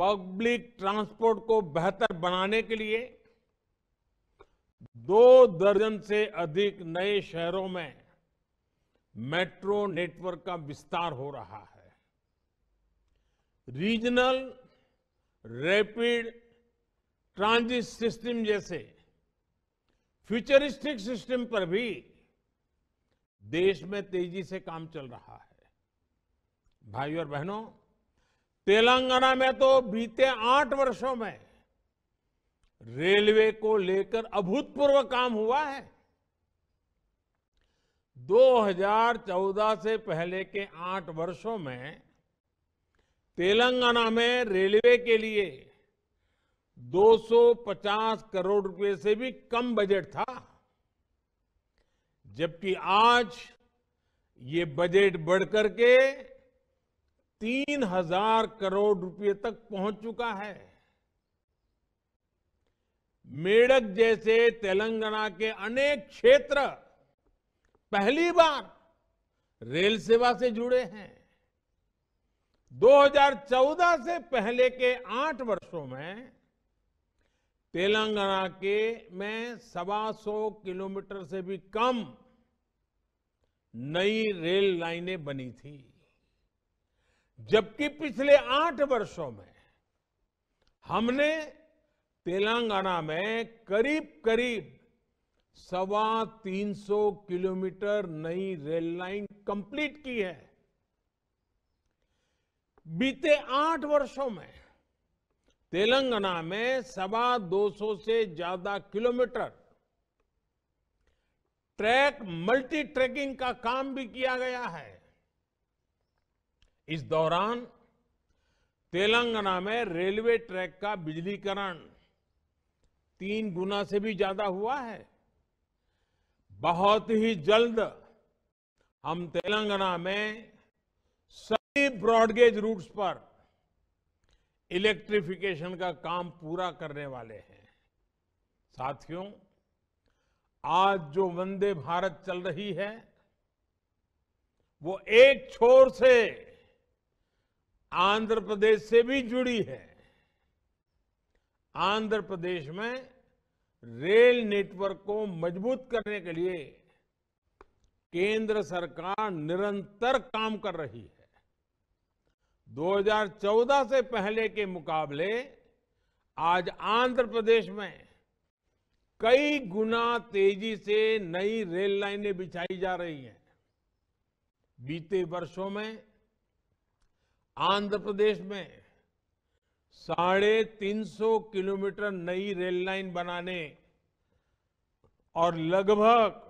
public transport को बेहतर बनाने के लिए दो दर्जन से अधिक नए शहरों में मेट्रो नेटवर्क का विस्तार हो रहा है रीजनल रैपिड ट्रांजिट सिस्टम जैसे फ्यूचरिस्टिक सिस्टम पर भी देश में तेजी से काम चल रहा है भाई और बहनों तेलंगाना में तो बीते आठ वर्षों में रेलवे को लेकर अभूतपूर्व काम हुआ है 2014 से पहले के आठ वर्षों में तेलंगाना में रेलवे के लिए 250 करोड़ रुपए से भी कम बजट था जबकि आज ये बजट बढ़कर के तीन हजार करोड़ रुपए तक पहुंच चुका है मेड़क जैसे तेलंगाना के अनेक क्षेत्र पहली बार रेल सेवा से जुड़े हैं 2014 से पहले के आठ वर्षों में तेलंगाना के में सवा सौ किलोमीटर से भी कम नई रेल लाइनें बनी थी जबकि पिछले आठ वर्षों में हमने तेलंगाना में करीब करीब सवा तीन सौ किलोमीटर नई रेल लाइन कंप्लीट की है बीते आठ वर्षों में तेलंगाना में सवा दो सौ से ज्यादा किलोमीटर ट्रैक मल्टी ट्रैकिंग का काम भी किया गया है इस दौरान तेलंगाना में रेलवे ट्रैक का बिजलीकरण तीन गुना से भी ज्यादा हुआ है बहुत ही जल्द हम तेलंगाना में सभी ब्रॉडगेज रूट्स पर इलेक्ट्रिफिकेशन का काम पूरा करने वाले हैं साथियों आज जो वंदे भारत चल रही है वो एक छोर से आंध्र प्रदेश से भी जुड़ी है आंध्र प्रदेश में रेल नेटवर्क को मजबूत करने के लिए केंद्र सरकार निरंतर काम कर रही है 2014 से पहले के मुकाबले आज आंध्र प्रदेश में कई गुना तेजी से नई रेल लाइनें बिछाई जा रही हैं बीते वर्षों में आंध्र प्रदेश में साढ़े तीन सौ किलोमीटर नई रेल लाइन बनाने और लगभग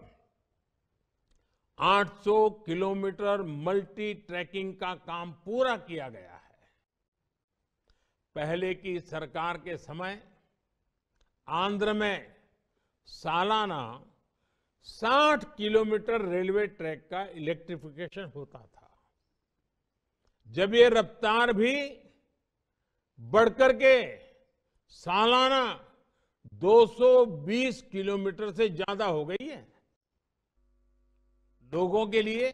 800 किलोमीटर मल्टी ट्रैकिंग का काम पूरा किया गया है पहले की सरकार के समय आंध्र में सालाना 60 किलोमीटर रेलवे ट्रैक का इलेक्ट्रिफिकेशन होता था जब ये रफ्तार भी बढ़कर के सालाना 220 किलोमीटर से ज्यादा हो गई है लोगों के लिए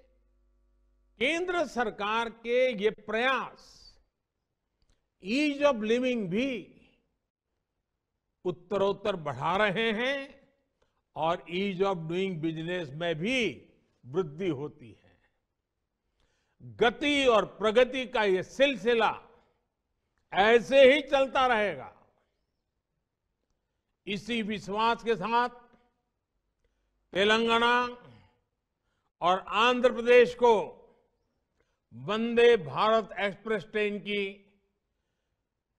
केंद्र सरकार के ये प्रयास ईज ऑफ लिविंग भी उत्तरोत्तर बढ़ा रहे हैं और ईज ऑफ डूइंग बिजनेस में भी वृद्धि होती है गति और प्रगति का ये सिलसिला ऐसे ही चलता रहेगा इसी विश्वास के साथ तेलंगाना और आंध्र प्रदेश को वंदे भारत एक्सप्रेस ट्रेन की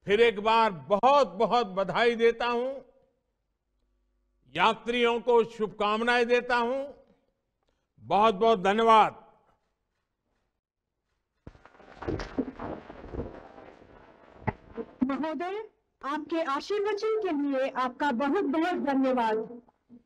फिर एक बार बहुत बहुत बधाई देता हूं यात्रियों को शुभकामनाएं देता हूं बहुत बहुत धन्यवाद महोदय आपके आशीर्वचन के लिए आपका बहुत बहुत धन्यवाद